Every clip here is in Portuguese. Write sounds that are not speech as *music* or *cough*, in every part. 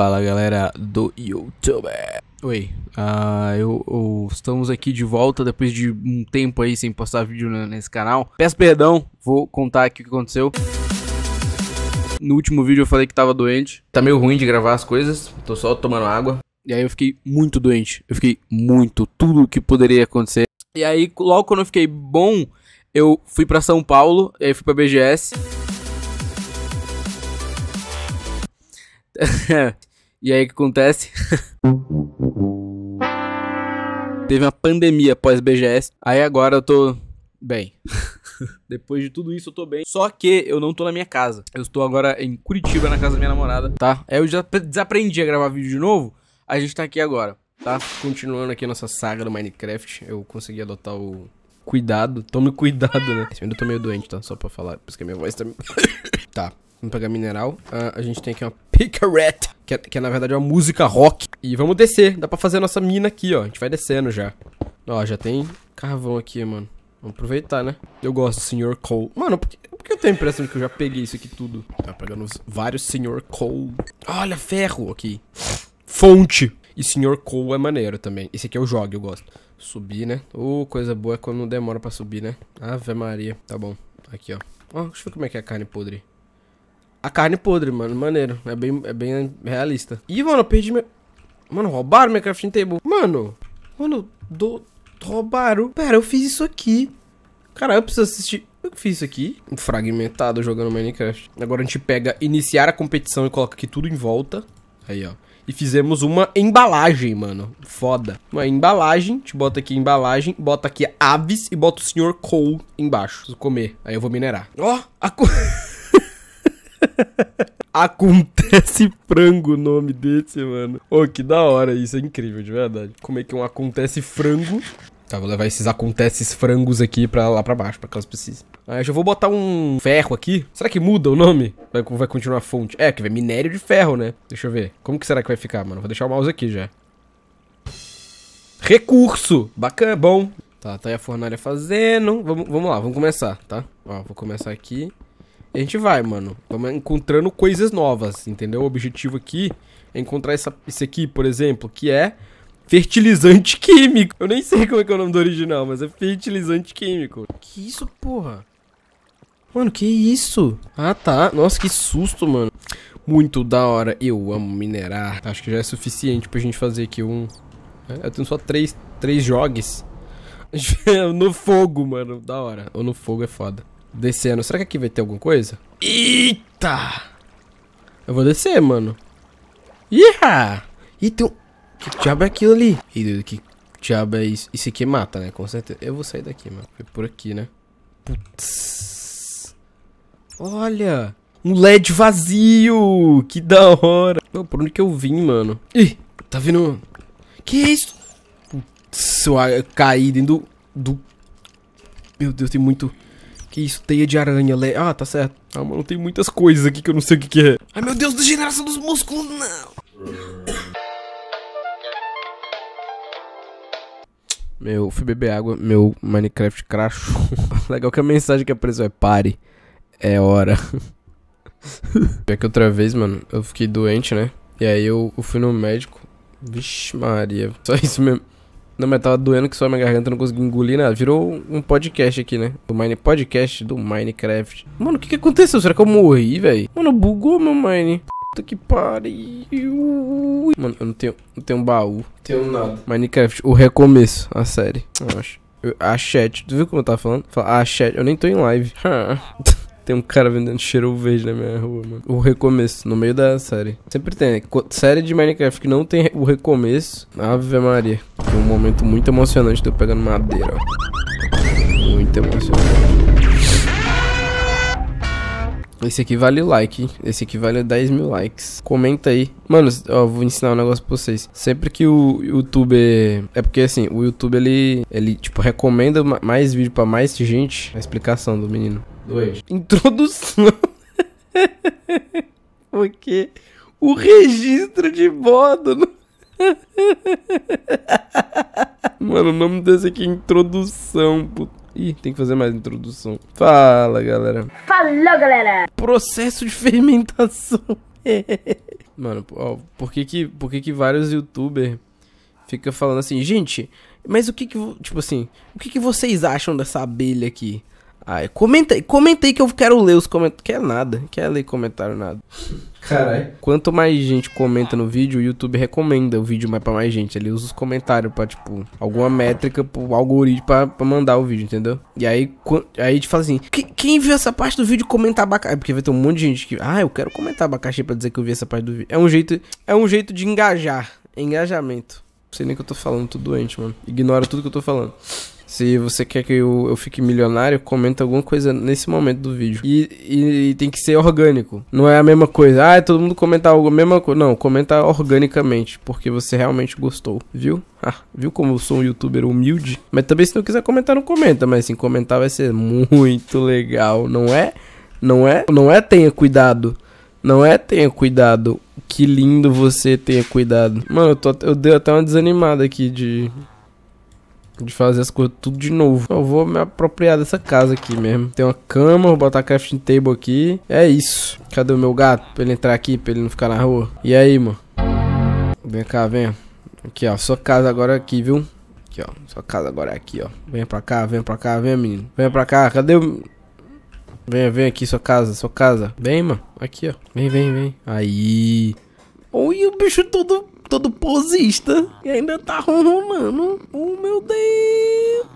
Fala galera do YouTube. Oi, uh, eu, eu, estamos aqui de volta depois de um tempo aí sem postar vídeo nesse canal. Peço perdão, vou contar aqui o que aconteceu. No último vídeo eu falei que tava doente. Tá meio ruim de gravar as coisas, tô só tomando água. E aí eu fiquei muito doente, eu fiquei muito, tudo que poderia acontecer. E aí logo quando eu fiquei bom, eu fui para São Paulo, e aí fui pra BGS. *laughs* É, e aí o que acontece? Teve uma pandemia pós BGS. Aí agora eu tô bem. *laughs* Depois de tudo isso, eu tô bem. Só que eu não tô na minha casa. Eu estou agora em Curitiba, na casa da minha namorada, tá? Eu já desaprendi a gravar vídeo de novo. A gente tá aqui agora, tá? Continuando aqui a nossa saga do Minecraft. Eu consegui adotar o cuidado. Tome cuidado, né? Eu tô meio doente, tá? Só pra falar, por isso que a minha voz tá... *laughs* tá. Vamos pegar mineral. Ah, a gente tem aqui uma *laughs* picareta, que, é, que é, na verdade uma música rock. E vamos descer. Dá pra fazer a nossa mina aqui, ó. A gente vai descendo já. Ó, já tem carvão aqui, mano. Vamos aproveitar, né? Eu gosto do Sr. Cole. Mano, por que, por que, eu tenho a impressão de que eu já peguei isso aqui tudo? Tá pegando vários Sr. Cole. Olha, ferro aqui. Fonte. E Sr. Cole é maneiro também. Esse aqui é o jogo, eu gosto. Subir, né? Ô, coisa boa é quando não demora pra subir, né? Ave Maria. Tá bom. Aqui, ó. Ó, deixa eu ver como é que é a carne podre a carne podre, mano. Maneiro. É bem, é bem realista. Ih, mano, eu perdi meu... Mano, roubaram minha crafting table. Mano, mano, do... roubaram. Pera, eu fiz isso aqui. Cara, eu preciso assistir... Eu fiz isso aqui. Um fragmentado jogando Minecraft. Agora a gente pega iniciar a competição e coloca aqui tudo em volta. Aí, ó. E fizemos uma embalagem, mano. Foda. Uma embalagem. A gente bota aqui embalagem. Bota aqui aves e bota o Sr. Cole embaixo. Preciso comer. Aí eu vou minerar. Ó, oh, a... *laughs* *laughs* Acontece frango o nome desse, mano. Ô, que da hora, isso é incrível, de verdade. Como é que um acontece frango Tá, vou levar esses acontece frangos aqui pra lá pra baixo, pra caso precise. Aí ah, eu já vou botar um ferro aqui. Será que muda o nome? Vai, vai continuar a fonte? É, que vai minério de ferro, né? Deixa eu ver. Como que será que vai ficar, mano? Vou deixar o mouse aqui já. Recurso! Bacana, bom. Tá, tá aí a fornalha fazendo. Vamos, vamos lá, vamos começar, tá? Ó, vou começar aqui a gente vai, mano. vamos encontrando coisas novas, entendeu? O objetivo aqui é encontrar essa, esse aqui, por exemplo, que é fertilizante *laughs* químico. Eu nem sei como é que é o nome do original, mas é fertilizante químico. Que isso, porra? Mano, que isso? Ah, tá. Nossa, que susto, mano. Muito da hora. Eu amo minerar. Acho que já é suficiente pra gente fazer aqui um... Né? Eu tenho só três, três jogues. *laughs* no fogo, mano. Da hora. Ou no fogo é foda. Descendo. Será que aqui vai ter alguma coisa? Eita! Eu vou descer, mano. Iha! Ih, tem um... Que diabo é aquilo ali? Ih, que diabo é isso? Isso aqui mata, né? Com certeza. Eu vou sair daqui, mano. Foi por aqui, né? Putz. Olha! Um LED vazio! Que da hora! não por onde que eu vim, mano? Ih, tá vindo... Que isso? Putz, eu caí dentro do... do... Meu Deus, tem muito... Que isso, teia de aranha. Le... Ah, tá certo. Ah, mano, tem muitas coisas aqui que eu não sei o que, que é. Ai, meu Deus, degeneração dos músculos, não. Meu, fui beber água, meu Minecraft Crash *laughs* Legal que a mensagem que apareceu é pare, é hora. Pior *laughs* é que outra vez, mano, eu fiquei doente, né? E aí eu, eu fui no médico. Vixe Maria, só isso mesmo. Não, mas tava doendo que só minha garganta não conseguia engolir nada. Virou um podcast aqui, né? Do Mine Podcast do Minecraft. Mano, o que que aconteceu? Será que eu morri, velho? Mano, bugou meu Mine. Puta que pariu. Mano, eu não tenho, não tenho um baú. Tenho nada. Minecraft, o recomeço, a série. Eu acho. Eu, a chat. Tu viu como eu tava falando? Fala, a ah, chat. Eu nem tô em live. *laughs* *laughs* Tem um cara vendendo cheiro verde na minha rua, mano. O recomeço, no meio da série. Sempre tem, né? Série de Minecraft que não tem o recomeço. Ave Maria. É um momento muito emocionante de eu pegando madeira, ó. Muito emocionante. Esse aqui vale like, hein? Esse aqui vale 10 mil likes. Comenta aí. Mano, ó, vou ensinar um negócio pra vocês. Sempre que o YouTube... É porque, assim, o YouTube, ele... Ele, tipo, recomenda mais vídeo pra mais gente. A explicação do menino. Dois. Introdução. Porque *laughs* o registro de modo. *laughs* Mano, o nome desse aqui é introdução, puto. Ih, tem que fazer mais introdução. Fala, galera. Falou, galera. Processo de fermentação. *laughs* Mano, ó, por que que, por que que vários youtubers ficam falando assim, gente, mas o que que, tipo assim, o que que vocês acham dessa abelha aqui? Ah, é, comenta, comenta aí que eu quero ler os comentários. Quer nada, quer ler comentário nada. Caralho. Quanto mais gente comenta no vídeo, o YouTube recomenda o vídeo mais pra mais gente. Ele usa os comentários pra, tipo, alguma métrica pro algoritmo pra, pra mandar o vídeo, entendeu? E aí, aí a gente fala assim: quem viu essa parte do vídeo comenta abacaxi? É, porque vai ter um monte de gente que. Ah, eu quero comentar abacaxi pra dizer que eu vi essa parte do vídeo. É um jeito, é um jeito de engajar. É engajamento. Não sei nem o que eu tô falando, tô doente, mano. Ignora tudo que eu tô falando. Se você quer que eu, eu fique milionário, comenta alguma coisa nesse momento do vídeo. E, e, e, tem que ser orgânico. Não é a mesma coisa. Ah, é todo mundo comentar algo, mesma coisa. Não, comenta organicamente, porque você realmente gostou, viu? Ah, viu como eu sou um youtuber humilde? Mas também se não quiser comentar, não comenta. Mas sim, comentar vai ser muito legal, não é? Não é? Não é tenha cuidado. Não é tenha cuidado. Que lindo você tenha cuidado. Mano, eu, tô, eu dei até uma desanimada aqui de... Uhum de fazer as coisas tudo de novo. Eu vou me apropriar dessa casa aqui mesmo. Tem uma cama, vou botar crafting table aqui. É isso. Cadê o meu gato? Pra ele entrar aqui, pra ele não ficar na rua. E aí, mano? Vem cá, vem. Aqui, ó. Sua casa agora é aqui, viu? Aqui, ó. Sua casa agora é aqui, ó. Vem pra cá, vem pra cá, vem, menino. Vem pra cá. Cadê o... Vem, vem aqui, sua casa, sua casa. Vem, mano. Aqui, ó. Vem, vem, vem. Aí. Oi, o bicho todo todo posista. E ainda tá ronronando. Oh, meu Deus.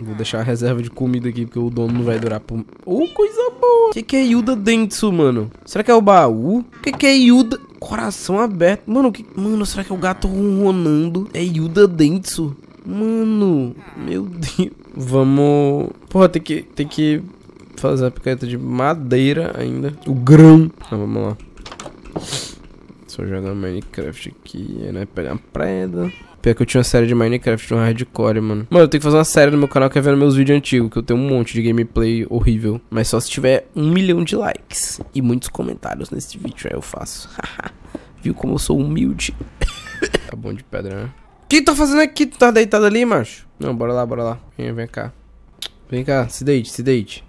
Vou deixar a reserva de comida aqui, porque o dono não vai durar por... Oh, coisa boa! O que, que é Yuda Dentsu, mano? Será que é o baú? O que, que é Yuda... Coração aberto. Mano, que... Mano, será que é o gato ronronando? É Yuda Dentsu? Mano, meu Deus. Vamos... Porra, tem que... Tem que fazer a picareta de madeira ainda. O grão. Ah, vamos lá. Só jogando Minecraft aqui, né? Pegar uma preda. Pior que eu tinha uma série de Minecraft, de um hardcore, mano. Mano, eu tenho que fazer uma série no meu canal que é vendo meus vídeos antigos, que eu tenho um monte de gameplay horrível. Mas só se tiver um milhão de likes e muitos comentários nesse vídeo, aí eu faço. *laughs* Viu como eu sou humilde? *coughs* tá bom de pedra, né? O que tá fazendo aqui? Tu tá deitado ali, macho? Não, bora lá, bora lá. Vem, vem cá. Vem cá, se deite, se deite.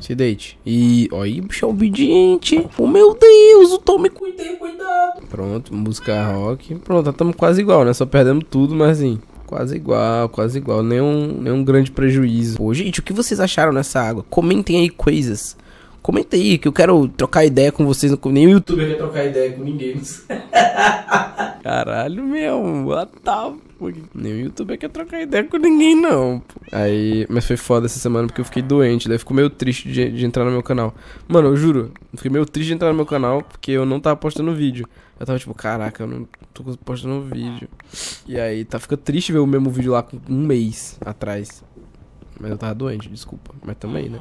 Se deite. E. Ó, aí, bicho obediente. Oh, meu Deus, o Tommy, cuidei, cuidado. Pronto, música rock. Pronto, estamos quase igual, né? Só perdemos tudo, mas assim. Quase igual, quase igual. Nenhum, nenhum grande prejuízo. Pô, gente, o que vocês acharam nessa água? Comentem aí coisas. comentem aí, que eu quero trocar ideia com vocês. Nem o youtuber quer trocar ideia com ninguém. *laughs* Caralho, meu. What the Pô, nem o youtuber é quer é trocar ideia com ninguém, não. Pô. Aí, mas foi foda essa semana porque eu fiquei doente. Daí ficou meio triste de, de, entrar no meu canal. Mano, eu juro, fiquei meio triste de entrar no meu canal porque eu não tava postando vídeo. Eu tava tipo, caraca, eu não tô postando vídeo. E aí, tá, fica triste ver o mesmo vídeo lá com um mês atrás. Mas eu tava doente, desculpa. Mas também, né?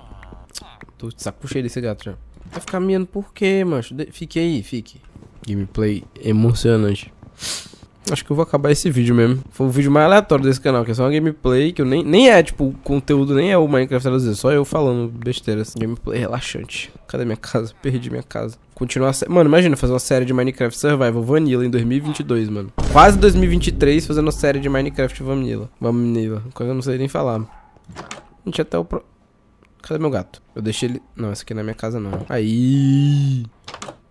Tô de saco cheio desse gato já. Tá ficar miando por quê, macho? De... Fique aí, fique. Gameplay emocionante. Acho que eu vou acabar esse vídeo mesmo. Foi o vídeo mais aleatório desse canal, que é só uma gameplay, que eu nem, nem é, tipo, conteúdo, nem é o Minecraft traduzido, só eu falando besteiras. Gameplay relaxante. Cadê minha casa? Perdi minha casa. Continuar. Mano, imagina fazer uma série de Minecraft Survival Vanilla em 2022, mano. Quase 2023 fazendo uma série de Minecraft Vanilla. Vanilla. Coisa eu não sei nem falar. Gente, até o. Pro... Cadê meu gato? Eu deixei ele. Não, esse aqui não é minha casa, não. Aí.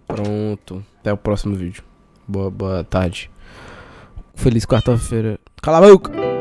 Pronto. Até o próximo vídeo. Boa, boa tarde. Feliz quarta-feira. Cala a boca!